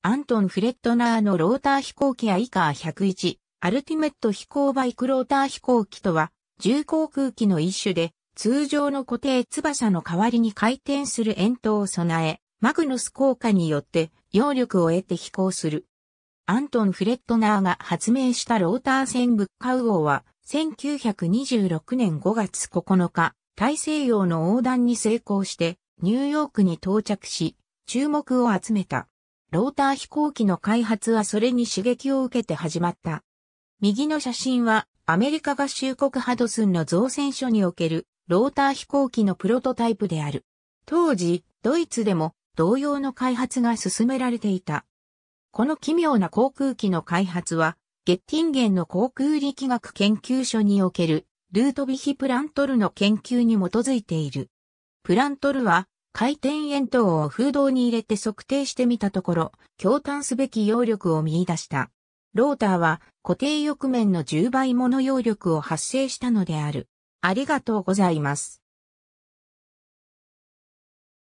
アントン・フレットナーのローター飛行機やイカー101、アルティメット飛行バイクローター飛行機とは、重航空機の一種で、通常の固定翼の代わりに回転する円筒を備え、マグノス効果によって、揚力を得て飛行する。アントン・フレットナーが発明したローター船ブッカウ号は、1926年5月9日、大西洋の横断に成功して、ニューヨークに到着し、注目を集めた。ローター飛行機の開発はそれに刺激を受けて始まった。右の写真はアメリカ合衆国ハドスンの造船所におけるローター飛行機のプロトタイプである。当時、ドイツでも同様の開発が進められていた。この奇妙な航空機の開発は、ゲッティンゲンの航空力学研究所におけるルートビヒ・プラントルの研究に基づいている。プラントルは回転円筒を風洞に入れて測定してみたところ、驚嘆すべき揚力を見出した。ローターは固定翼面の10倍もの揚力を発生したのである。ありがとうございます。